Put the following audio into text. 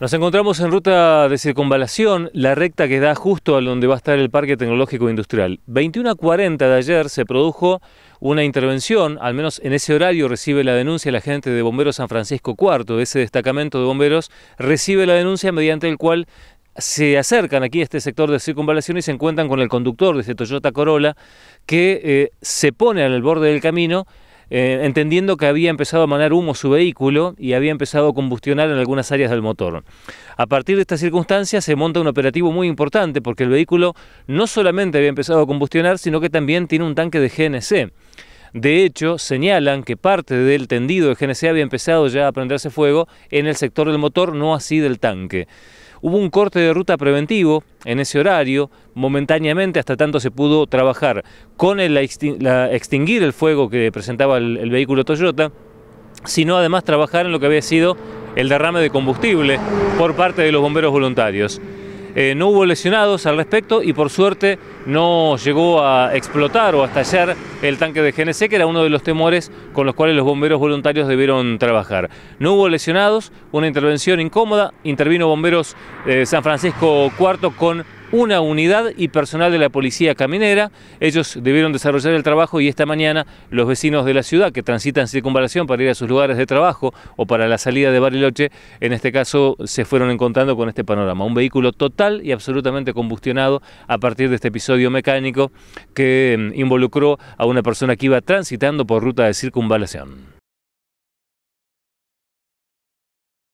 Nos encontramos en ruta de circunvalación, la recta que da justo a donde va a estar el Parque Tecnológico Industrial. 21:40 de ayer se produjo una intervención, al menos en ese horario recibe la denuncia la gente de Bomberos San Francisco IV, ese destacamento de bomberos, recibe la denuncia mediante el cual se acercan aquí a este sector de circunvalación y se encuentran con el conductor de este Toyota Corolla que eh, se pone al borde del camino eh, entendiendo que había empezado a manar humo su vehículo y había empezado a combustionar en algunas áreas del motor. A partir de estas circunstancias se monta un operativo muy importante porque el vehículo no solamente había empezado a combustionar, sino que también tiene un tanque de GNC. De hecho, señalan que parte del tendido de GNC había empezado ya a prenderse fuego en el sector del motor, no así del tanque. Hubo un corte de ruta preventivo en ese horario, momentáneamente, hasta tanto se pudo trabajar con el extinguir el fuego que presentaba el vehículo Toyota, sino además trabajar en lo que había sido el derrame de combustible por parte de los bomberos voluntarios. Eh, no hubo lesionados al respecto y por suerte no llegó a explotar o a estallar el tanque de GNC, que era uno de los temores con los cuales los bomberos voluntarios debieron trabajar. No hubo lesionados, una intervención incómoda, intervino bomberos eh, San Francisco IV con una unidad y personal de la policía caminera. Ellos debieron desarrollar el trabajo y esta mañana los vecinos de la ciudad que transitan circunvalación para ir a sus lugares de trabajo o para la salida de Bariloche, en este caso se fueron encontrando con este panorama. Un vehículo total y absolutamente combustionado a partir de este episodio mecánico que mm, involucró a una persona que iba transitando por ruta de circunvalación.